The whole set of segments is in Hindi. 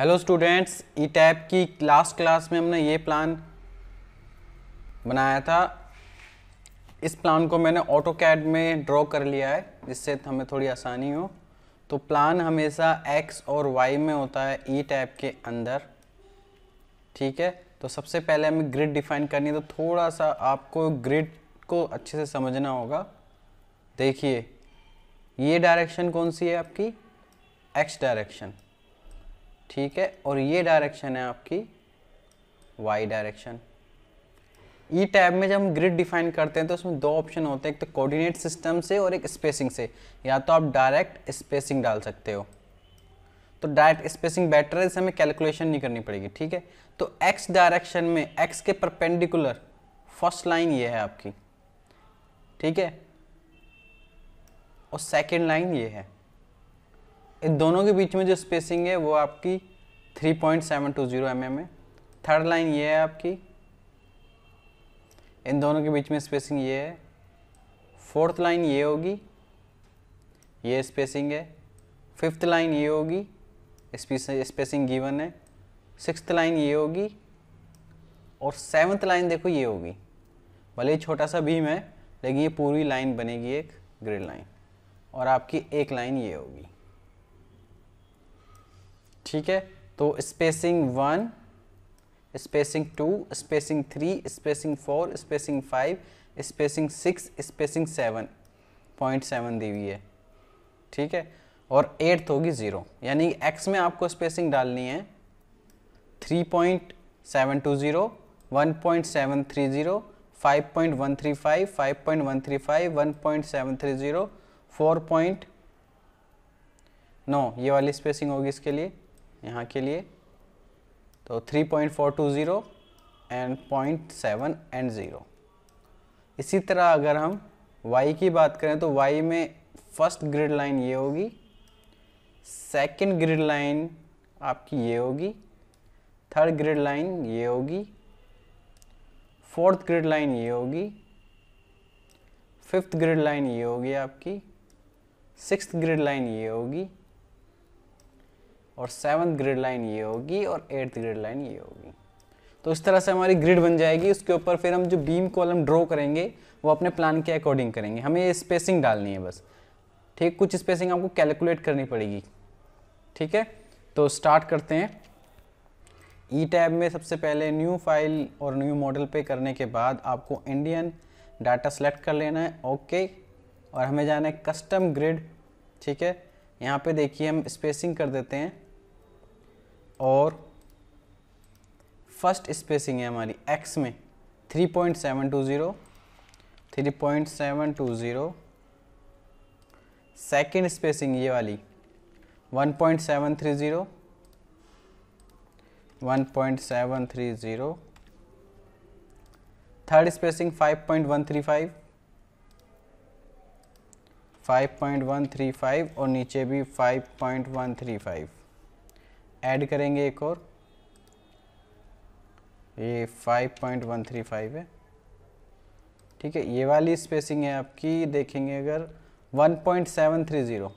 हेलो स्टूडेंट्स ई टैप की लास्ट क्लास में हमने ये प्लान बनाया था इस प्लान को मैंने ऑटो कैड में ड्रॉ कर लिया है जिससे हमें थोड़ी आसानी हो तो प्लान हमेशा एक्स और वाई में होता है ई टैप के अंदर ठीक है तो सबसे पहले हमें ग्रिड डिफाइन करनी है तो थोड़ा सा आपको ग्रिड को अच्छे से समझना होगा देखिए ये डायरेक्शन कौन सी है आपकी एक्स डायरेक्शन ठीक है और ये डायरेक्शन है आपकी वाई डायरेक्शन ई टैब में जब हम ग्रिड डिफाइन करते हैं तो उसमें दो ऑप्शन होते हैं एक तो कोऑर्डिनेट सिस्टम से और एक स्पेसिंग से या तो आप डायरेक्ट स्पेसिंग डाल सकते हो तो डायरेक्ट स्पेसिंग बेटर है इसे हमें कैलकुलेशन नहीं करनी पड़ेगी ठीक है तो एक्स डायरेक्शन में एक्स के परपेंडिकुलर फर्स्ट लाइन ये है आपकी ठीक है और सेकेंड लाइन ये है इन दोनों के बीच में जो स्पेसिंग है वो आपकी 3.720 पॉइंट mm है थर्ड लाइन ये है आपकी इन दोनों के बीच में स्पेसिंग ये है फोर्थ लाइन ये होगी ये स्पेसिंग है फिफ्थ लाइन ये होगी स्पेसिंग गिवन है सिक्स्थ लाइन ये होगी और सेवन्थ लाइन देखो ये होगी भले ही छोटा सा भीम है लेकिन ये पूरी लाइन बनेगी एक ग्रिड लाइन और आपकी एक लाइन ये होगी ठीक है तो spacing one spacing two spacing three spacing four spacing five spacing six spacing seven point seven दी हुई है ठीक है और एट्थ होगी ज़ीरो यानी एक्स में आपको स्पेसिंग डालनी है three point seven two zero one point seven three zero five point one three five five point one three five one point seven three zero four point no ये वाली स्पेसिंग होगी इसके लिए यहाँ के लिए तो 3.420 and point seven and zero इसी तरह अगर हम y की बात करें तो y में फर्स्ट ग्रिड लाइन ये होगी सेकंड ग्रिड लाइन आपकी ये होगी थर्ड ग्रिड लाइन ये होगी फोर्थ ग्रिड लाइन ये होगी फिफ्थ ग्रिड लाइन ये होगी आपकी सिक्स ग्रिड लाइन ये होगी और सेवन्थ ग्रिड लाइन ये होगी और एट्थ ग्रिड लाइन ये होगी तो इस तरह से हमारी ग्रिड बन जाएगी उसके ऊपर फिर हम जो बीम कॉलम ड्रॉ करेंगे वो अपने प्लान के अकॉर्डिंग करेंगे हमें ये स्पेसिंग डालनी है बस ठीक कुछ स्पेसिंग आपको कैलकुलेट करनी पड़ेगी ठीक है तो स्टार्ट करते हैं ई e टैब में सबसे पहले न्यू फाइल और न्यू मॉडल पे करने के बाद आपको इंडियन डाटा सेलेक्ट कर लेना है ओके और हमें जाना है कस्टम ग्रिड ठीक है यहाँ पे देखिए हम स्पेसिंग कर देते हैं और फर्स्ट स्पेसिंग है हमारी x में 3.720 3.720 सेकंड स्पेसिंग ये वाली 1.730 1.730 थर्ड स्पेसिंग 5.135 5.135 और नीचे भी 5.135 ऐड करेंगे एक और ये 5.135 है ठीक है ये वाली स्पेसिंग है आपकी देखेंगे अगर 1.730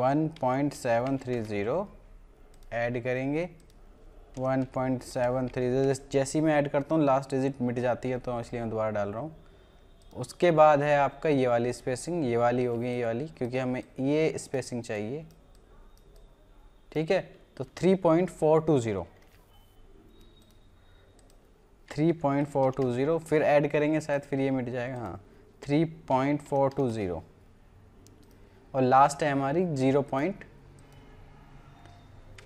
1.730 ऐड करेंगे 1.730 जैसी मैं ऐड करता हूँ लास्ट डिजिट मिट जाती है तो इसलिए मैं दोबारा डाल रहा हूँ उसके बाद है आपका ये वाली स्पेसिंग ये वाली होगी ये वाली क्योंकि हमें ये स्पेसिंग चाहिए ठीक है तो three point four two zero three point four two zero फिर ऐड करेंगे शायद फिर ये मिट जाएगा हाँ three point four two zero और लास्ट है हमारी zero point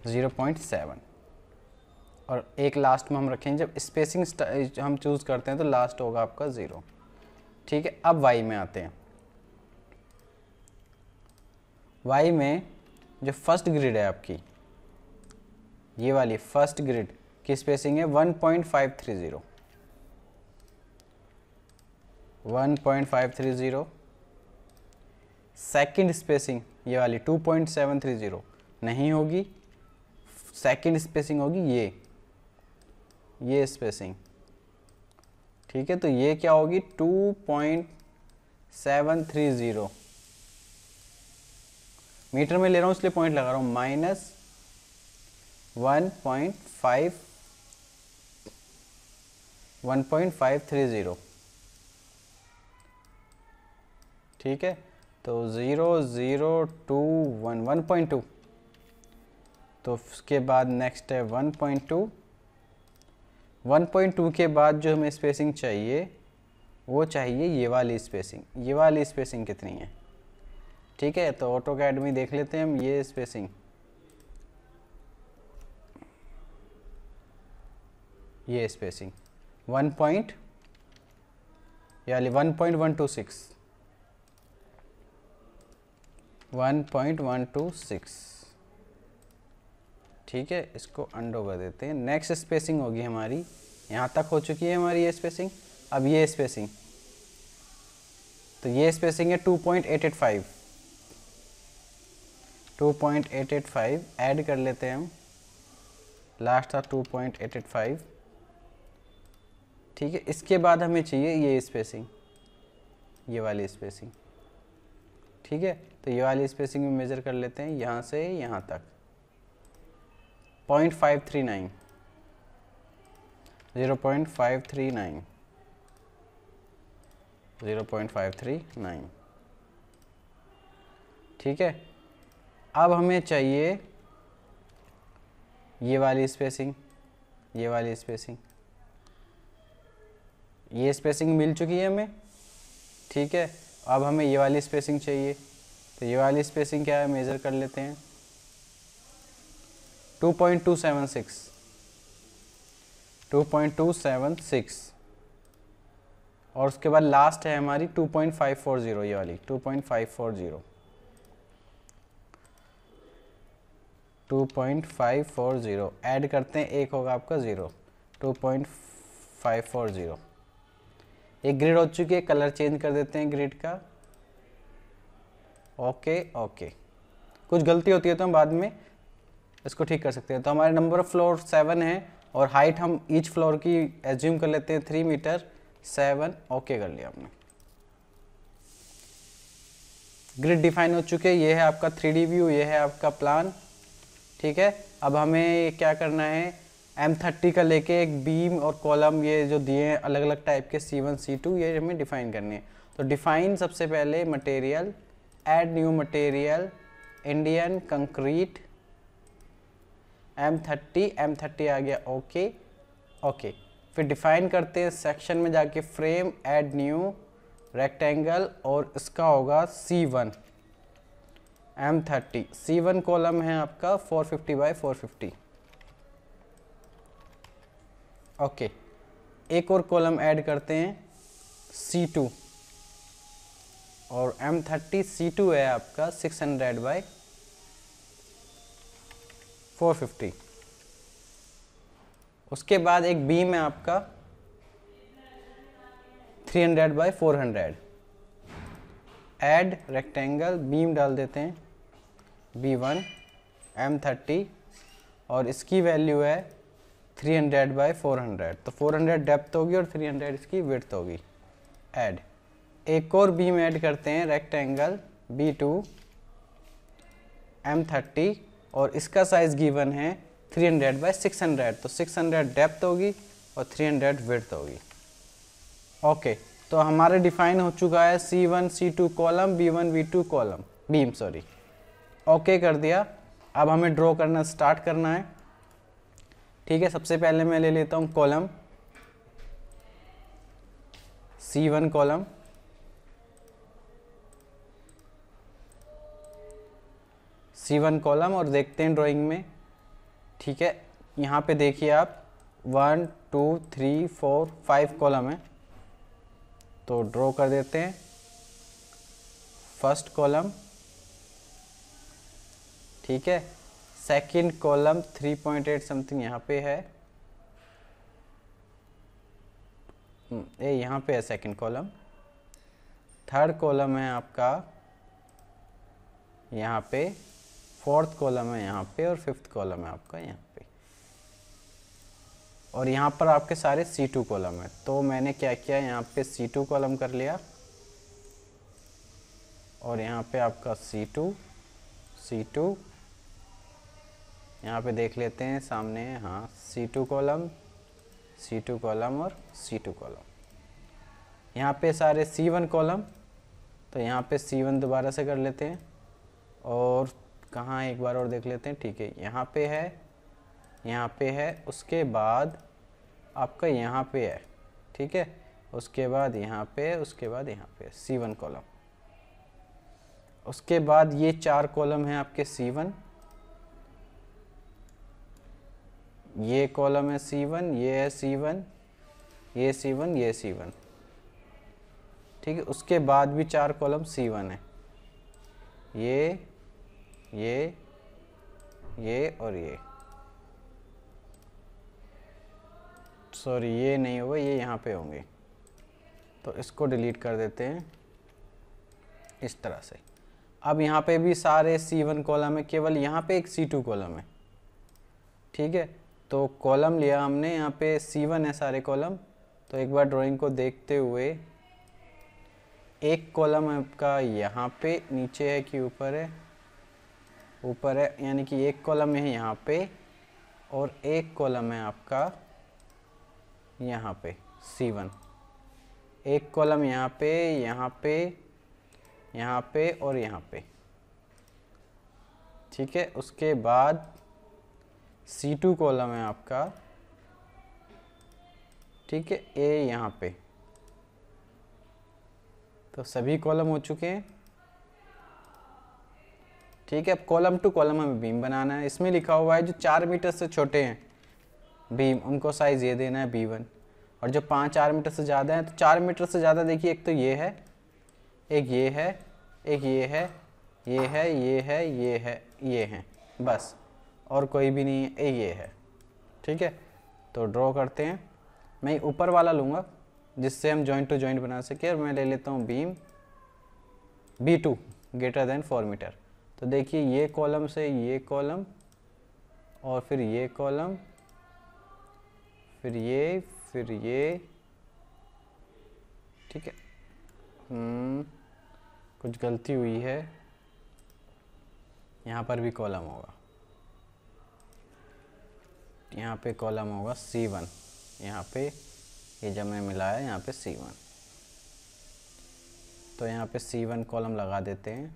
zero point seven और एक लास्ट में हम रखेंगे जब स्पेसिंग हम चूज़ करते हैं तो लास्ट होगा आपका ज़ीरो ठीक है अब वाई में आते हैं वाई में जो फर्स्ट ग्रिड है आपकी ये वाली फर्स्ट ग्रिड की स्पेसिंग है 1.530 1.530 सेकंड स्पेसिंग ये वाली 2.730 नहीं होगी सेकंड स्पेसिंग होगी ये ये स्पेसिंग ठीक है तो ये क्या होगी 2.730 मीटर में ले रहा हूँ इसलिए पॉइंट लगा रहा हूँ minus one point five one point five three zero ठीक है तो zero zero two one one point two तो उसके बाद नेक्स्ट है one point two one point two के बाद जो हमें स्पेसिंग चाहिए वो चाहिए ये वाली स्पेसिंग ये वाली स्पेसिंग कितनी है ठीक है तो ऑटो कैड में देख लेते हैं हम ये स्पेसिंग ये स्पेसिंग वन पॉइंट यानी one point one two six one point one two six ठीक है इसको अंडो कर देते हैं नेक्स्ट स्पेसिंग होगी हमारी यहाँ तक हो चुकी है हमारी ये स्पेसिंग अब ये स्पेसिंग तो ये स्पेसिंग है two point eight eight five 2.885 add कर लेते हैं हम लास्ट था 2.885 ठीक है इसके बाद हमें चाहिए ये स्पेसिंग ये वाली स्पेसिंग ठीक है तो ये वाली स्पेसिंग में मेज़र कर लेते हैं यहाँ से यहाँ तक point five three nine zero point five three nine zero point five three nine ठीक है अब हमें चाहिए ये वाली स्पेसिंग ये वाली स्पेसिंग ये स्पेसिंग मिल चुकी है हमें ठीक है अब हमें ये वाली स्पेसिंग चाहिए तो ये वाली स्पेसिंग क्या है मेज़र कर लेते हैं 2.276 2.276 और उसके बाद लास्ट है हमारी 2.540 ये वाली 2.540 two point five four zero add करते हैं एक होगा आपका ज़ीरो 2.540 एक ग्रिड हो चुकी है कलर चेंज कर देते हैं ग्रिड का ओके ओके कुछ गलती होती है तो हम बाद में इसको ठीक कर सकते हैं तो हमारे नंबर ऑफ फ्लोर सेवन है और हाइट हम ईच फ्लोर की एज्यूम कर लेते हैं थ्री मीटर सेवन ओके कर लिया हमने ग्रिड डिफाइन हो चुके ये है आपका थ्री व्यू ये है आपका प्लान ठीक है अब हमें क्या करना है एम थर्टी का लेके एक बीम और कॉलम ये जो दिए हैं अलग अलग टाइप के सी वन सी टू ये हमें डिफाइन करनी है तो डिफाइन सबसे पहले material add new material Indian concrete M thirty M thirty आ गया ओके ओके फिर डिफाइन करते हैं सेक्शन में जाके फ्रेम एड न्यू रेक्टेंगल और इसका होगा C one M thirty C one column है आपका four fifty by four fifty okay एक और कॉलम ऐड करते हैं सी टू और एम थर्टी सी टू है आपका six hundred by four fifty उसके बाद एक बीम है आपका three hundred by four hundred add rectangle beam डाल देते हैं बी वन एम थर्टी और इसकी वैल्यू है three hundred by four hundred तो फोर हंड्रेड डेप्थ होगी और थ्री हंड्रेड इसकी विर्थ होगी ऐड एक और बीम ऐड करते हैं rectangle B two M thirty और इसका साइज़ गिवन है three hundred by six hundred तो सिक्स हंड्रेड डेप्थ होगी और थ्री हंड्रेड विर्थ होगी ओके तो हमारे डिफाइन हो चुका है C one C two column B one B two column beam sorry okay कर दिया अब हमें ड्रॉ करना स्टार्ट करना है ठीक है सबसे पहले मैं ले लेता हूँ column C one column C one column और देखते हैं ड्राइंग में ठीक है यहाँ पे देखिए आप one two three four five column है तो ड्रॉ कर देते हैं फर्स्ट कॉलम ठीक है सेकंड कॉलम 3.8 समथिंग यहाँ पे है ये हम्म, यहाँ पे है सेकंड कॉलम थर्ड कॉलम है आपका यहाँ पे फोर्थ कॉलम है यहाँ पे और फिफ्थ कॉलम है आपका यहाँ पे और यहाँ पर आपके सारे सी टू कॉलम है तो मैंने क्या किया यहाँ पे सी टू कॉलम कर लिया और यहाँ पे आपका सी टू सी टू यहाँ पे देख लेते हैं सामने हाँ C two column C two column और सी टू कॉलम यहाँ पे सारे C1 वन कॉलम तो यहाँ पे C1 दोबारा से कर लेते हैं और कहाँ एक बार और देख लेते हैं ठीक है यहाँ पे है यहाँ पे है उसके बाद आपका यहाँ पे है ठीक है उसके बाद यहाँ पे उसके बाद यहाँ पे सी वन कॉलम उसके बाद ये चार कॉलम हैं आपके सी वन ये कॉलम है सी वन ये है सी वन ये सी वन ये सी वन ठीक है उसके बाद भी चार कॉलम सी वन है ये ये ये और ये सॉरी ये नहीं होगा ये यहाँ पे होंगे तो इसको डिलीट कर देते हैं इस तरह से अब यहाँ पे भी सारे C1 कॉलम है केवल यहाँ पे एक C2 कॉलम है ठीक है तो कॉलम लिया हमने यहाँ पे C1 है सारे कॉलम तो एक बार ड्राइंग को देखते हुए एक कॉलम आपका यहाँ पे नीचे है कि ऊपर है ऊपर है यानी कि एक कॉलम है यहाँ पे और एक कॉलम है आपका यहाँ पे C1 एक कॉलम यहाँ पे यहाँ पे यहाँ पे और यहाँ पे ठीक है उसके बाद सी टू कॉलम है आपका ठीक है ए यहाँ पे तो सभी कॉलम हो चुके हैं ठीक है अब कॉलम टू कॉलम हमें बीम बनाना है इसमें लिखा हुआ है जो चार मीटर से छोटे हैं बीम उनको साइज़ ये देना है बी वन और जो पाँच चार मीटर से ज़्यादा हैं तो चार मीटर से ज़्यादा देखिए एक तो ये है एक ये है एक ये है ये है ये है ये है ये है बस और कोई भी नहीं है ये है ठीक है तो ड्रॉ करते हैं मैं ऊपर वाला लूँगा जिससे हम जॉइंट टू जॉइंट बना सके और मैं ले लेता हूँ beam B two greater than four metre तो देखिए ये कॉलम से ये कॉलम और फिर ये कॉलम फिर ये फिर ये ठीक है हम्म, कुछ गलती हुई है यहाँ पर भी कॉलम होगा यहाँ पे कॉलम होगा सी वन यहाँ पे ये जब मैं मिलाया यहाँ पे सी वन तो यहाँ पे सी वन कॉलम लगा देते हैं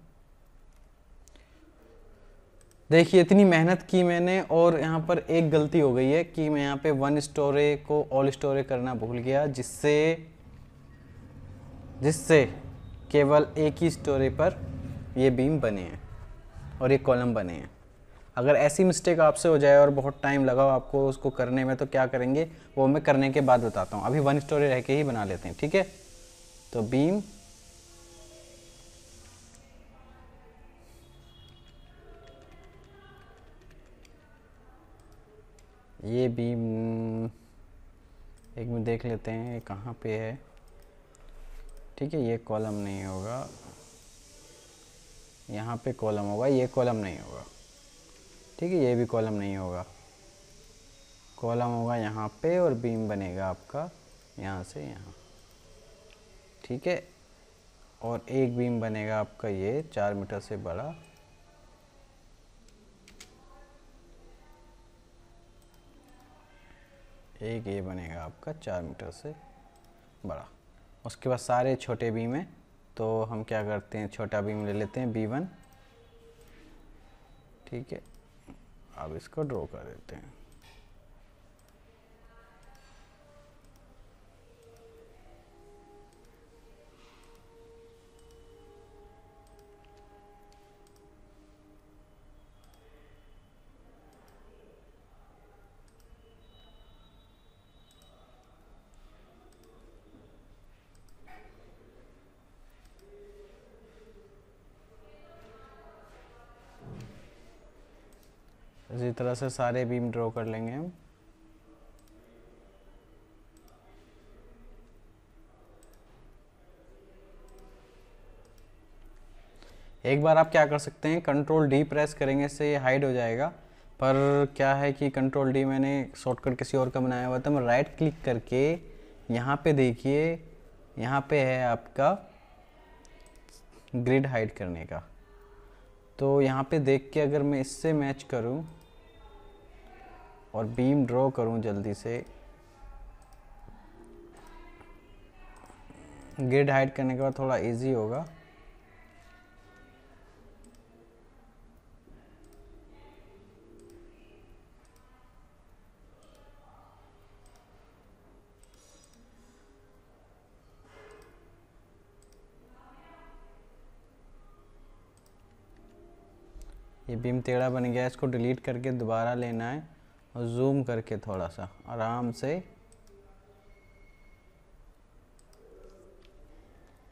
देखिए इतनी मेहनत की मैंने और यहाँ पर एक गलती हो गई है कि मैं यहाँ पे वन स्टोरे को ऑल स्टोरे करना भूल गया जिससे जिससे केवल एक ही स्टोरे पर ये बीम बने हैं और ये कॉलम बने हैं अगर ऐसी मिस्टेक आपसे हो जाए और बहुत टाइम लगा हो आपको उसको करने में तो क्या करेंगे वो मैं करने के बाद बताता हूँ अभी वन स्टोरी रह के ही बना लेते हैं ठीक है तो बीम ये बीम एक में देख लेते हैं कहाँ पे है ठीक है ये कॉलम नहीं होगा यहाँ पे कॉलम होगा ये कॉलम नहीं होगा ठीक है ये भी कॉलम नहीं होगा कॉलम होगा यहाँ पे और बीम बनेगा आपका यहाँ से यहाँ ठीक है और एक बीम बनेगा आपका ये चार मीटर से बड़ा एक ये बनेगा आपका चार मीटर से बड़ा उसके बाद सारे छोटे बीम हैं तो हम क्या करते हैं छोटा बीम ले लेते हैं बी वन ठीक है अब इसको ड्रॉ कर देते हैं इसी तरह से सारे बीम ड्रॉ कर लेंगे हम एक बार आप क्या कर सकते हैं कंट्रोल डी प्रेस करेंगे इससे ये हाइड हो जाएगा पर क्या है कि कंट्रोल डी मैंने शॉर्टकट किसी और का बनाया हुआ था मैं राइट क्लिक करके यहाँ पे देखिए यहाँ पे है आपका ग्रिड हाइड करने का तो यहाँ पे देख के अगर मैं इससे मैच करूँ और बीम ड्रॉ करूं जल्दी से ग्रिड हाइड करने के बाद थोड़ा इजी होगा ये बीम टेढ़ा बन गया इसको डिलीट करके दोबारा लेना है और जूम करके थोड़ा सा आराम से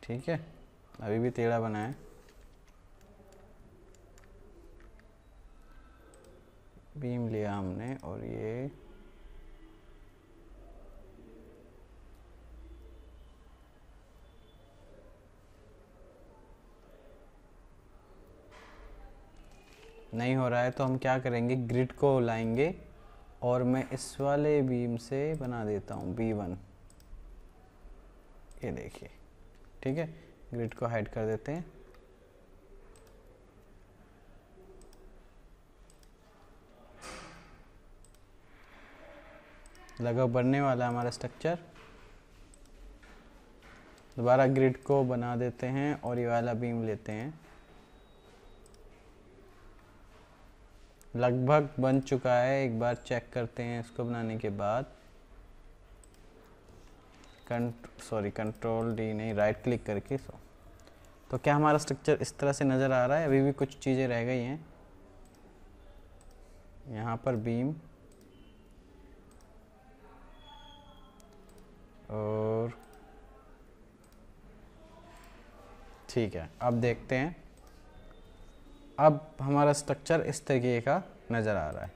ठीक है अभी भी टेढ़ा बना है बीम लिया हमने और ये नहीं हो रहा है तो हम क्या करेंगे ग्रिड को लाएंगे और मैं इस वाले बीम से बना देता हूँ बी वन ये देखिए ठीक है ग्रिड को हाइड कर देते हैं लगभग बनने वाला हमारा स्ट्रक्चर दोबारा ग्रिड को बना देते हैं और ये वाला बीम लेते हैं लगभग बन चुका है एक बार चेक करते हैं इसको बनाने के बाद कंट सॉरी कंट्रोल डी नहीं राइट क्लिक करके सो तो क्या हमारा स्ट्रक्चर इस तरह से नज़र आ रहा है अभी भी कुछ चीज़ें रह गई हैं यहाँ पर बीम और ठीक है अब देखते हैं अब हमारा स्ट्रक्चर इस तरीके का नज़र आ रहा है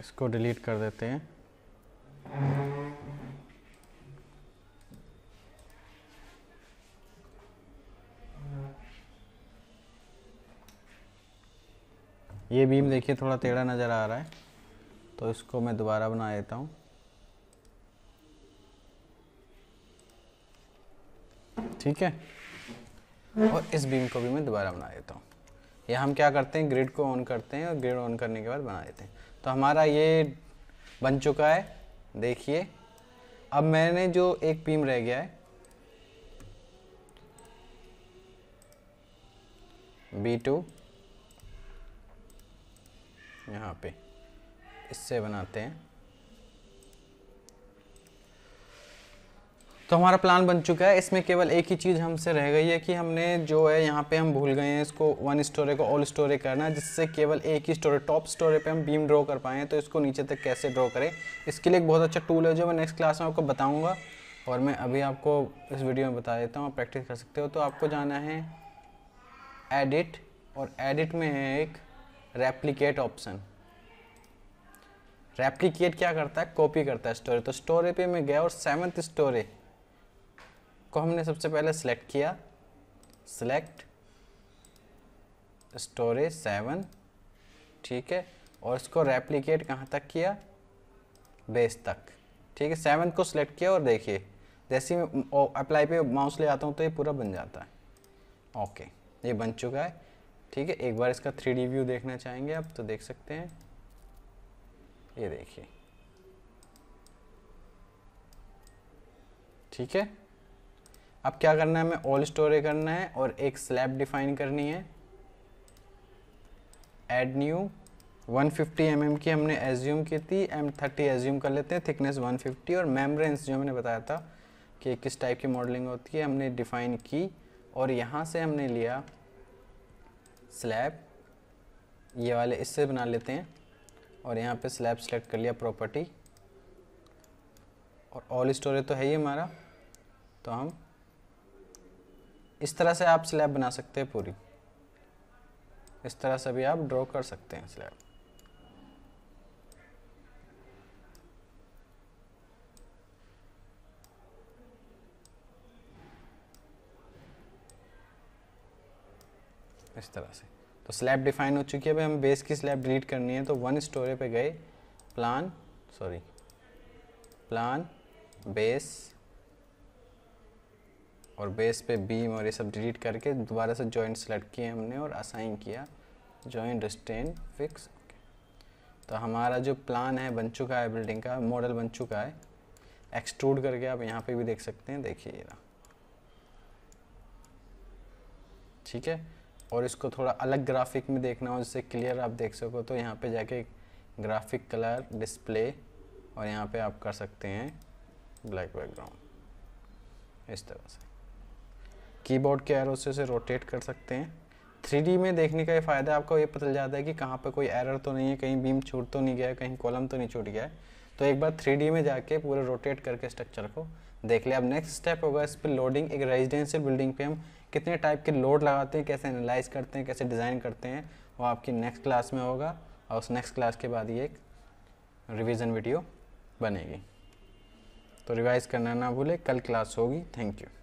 इसको डिलीट कर देते हैं ये बीम देखिए थोड़ा टेढ़ा नज़र आ रहा है तो इसको मैं दोबारा बना देता हूँ ठीक है और इस बीम को भी मैं दोबारा बना देता हूँ यह हम क्या करते हैं ग्रिड को ऑन करते हैं और ग्रिड ऑन करने के बाद बना देते हैं तो हमारा ये बन चुका है देखिए अब मैंने जो एक बीम रह गया है बी टू यहाँ पे इससे बनाते हैं तो हमारा प्लान बन चुका है इसमें केवल एक ही चीज़ हमसे रह गई है कि हमने जो है यहाँ पे हम भूल गए हैं इसको वन स्टोरे को ऑल स्टोरे करना है जिससे केवल एक ही स्टोरे टॉप स्टोरे पे हम बीम ड्रॉ कर पाएँ तो इसको नीचे तक कैसे ड्रॉ करें इसके लिए एक बहुत अच्छा टूल है जो मैं नेक्स्ट क्लास में आपको बताऊँगा और मैं अभी आपको इस वीडियो में बता देता हूँ आप प्रैक्टिस कर सकते हो तो आपको जाना है एडिट और एडिट में है एक रेप्लिकेट ऑप्शन रेप्लीकेट क्या करता है कॉपी करता है स्टोरी तो स्टोरी पे मैं गया और सेवन्थ स्टोरी को हमने सबसे पहले सेलेक्ट किया सेलेक्ट स्टोरेज सेवन ठीक है और इसको रेप्लीकेट कहाँ तक किया बेस तक ठीक है सेवन को सिलेक्ट किया और देखिए जैसे मैं अप्लाई पे माउस ले आता हूँ तो ये पूरा बन जाता है ओके ये बन चुका है ठीक है एक बार इसका थ्री व्यू देखना चाहेंगे आप तो देख सकते हैं ये देखिए ठीक है अब क्या करना है हमें ऑल स्टोरे करना है और एक स्लैब डिफाइन करनी है एड न्यू 150 फिफ्टी mm की हमने एज्यूम की थी एम थर्टी एज्यूम कर लेते हैं थिकनेस 150 और मेमरेंस जो मैंने बताया था कि किस टाइप की मॉडलिंग होती है हमने डिफाइन की और यहाँ से हमने लिया स्लैब ये वाले इससे बना लेते हैं और यहाँ पे स्लैब सेलेक्ट कर लिया प्रॉपर्टी और ऑल स्टोरेज तो है ही हमारा तो हम इस तरह से आप स्लैब बना सकते हैं पूरी इस तरह से भी आप ड्रॉ कर सकते हैं स्लैब इस तरह से तो स्लैब डिफाइन हो चुकी है अभी हम बेस की स्लैब डिलीट करनी है तो वन स्टोरे पे गए प्लान सॉरी प्लान बेस और बेस पे बीम और ये सब डिलीट करके दोबारा से जॉइंट सेलेक्ट किए हमने और असाइन किया जॉइंट रिस्टेन फिक्स तो हमारा जो प्लान है बन चुका है बिल्डिंग का मॉडल बन चुका है एक्सट्रूड करके आप यहाँ पे भी देख सकते हैं देखिए ठीक है और इसको थोड़ा अलग ग्राफिक में देखना हो जिससे क्लियर आप देख सको तो यहाँ पे जाके ग्राफिक कलर डिस्प्ले और यहाँ पे आप कर सकते हैं ब्लैक बैकग्राउंड इस तरह से कीबोर्ड के एरो से उसे रोटेट कर सकते हैं थ्री में देखने का ये फ़ायदा आपको ये पता चल जाता है कि कहाँ पर कोई एरर तो नहीं है कहीं बीम छूट तो नहीं गया कहीं कॉलम तो नहीं छूट गया है तो एक बार थ्री में जाके पूरे रोटेट करके स्ट्रक्चर को देख लिया अब नेक्स्ट स्टेप होगा इस पर लोडिंग एक रेजिडेंशियल बिल्डिंग पे हम कितने टाइप के लोड लगाते हैं कैसे एनालाइज करते हैं कैसे डिज़ाइन करते हैं वो आपकी नेक्स्ट क्लास में होगा और उस नेक्स्ट क्लास के बाद ये एक रिविज़न वीडियो बनेगी तो रिवाइज़ करना ना भूले कल क्लास होगी थैंक यू